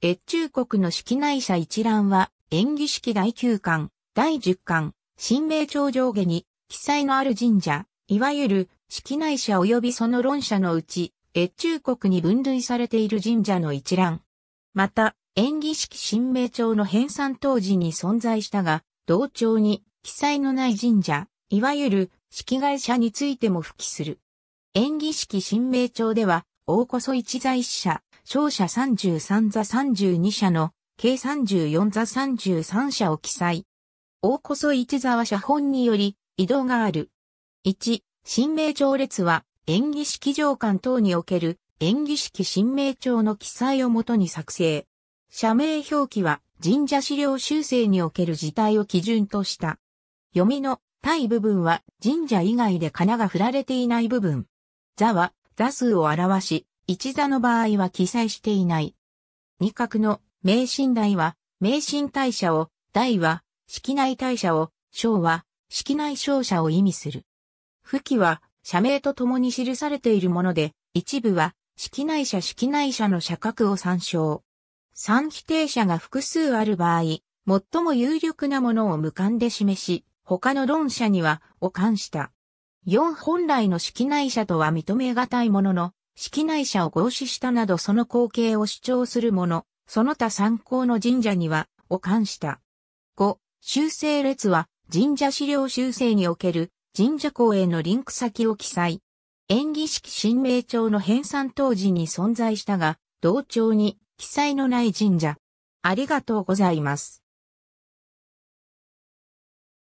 越中国の式内社一覧は、演技式第9巻、第10巻、新名朝上下に、記載のある神社、いわゆる、式内社及びその論者のうち、越中国に分類されている神社の一覧。また、演技式新名朝の編纂当時に存在したが、同帳に、記載のない神社、いわゆる、式外社についても付記する。演技式新名朝では、大こそ一在死者、勝者33座32社の計34座33社を記載。大こそ一座は社本により移動がある。1、新名帳列は演技式上官等における演技式新名帳の記載をもとに作成。社名表記は神社資料修正における事態を基準とした。読みの対部分は神社以外で仮名が振られていない部分。座は座数を表し、一座の場合は記載していない。二角の名神大は、名神大社を、大は、式内大社を、小は、式内小社を意味する。付記は、社名と共に記されているもので、一部は、式内社式内社の社格を参照。三否定者が複数ある場合、最も有力なものを無観で示し、他の論者には、を冠した。四本来の式内社とは認めがたいものの、式内者を合祀したなどその光景を主張する者、その他参考の神社には、を冠した。5、修正列は、神社資料修正における、神社公へのリンク先を記載。演技式神明帳の編纂当時に存在したが、同帳に記載のない神社。ありがとうございます。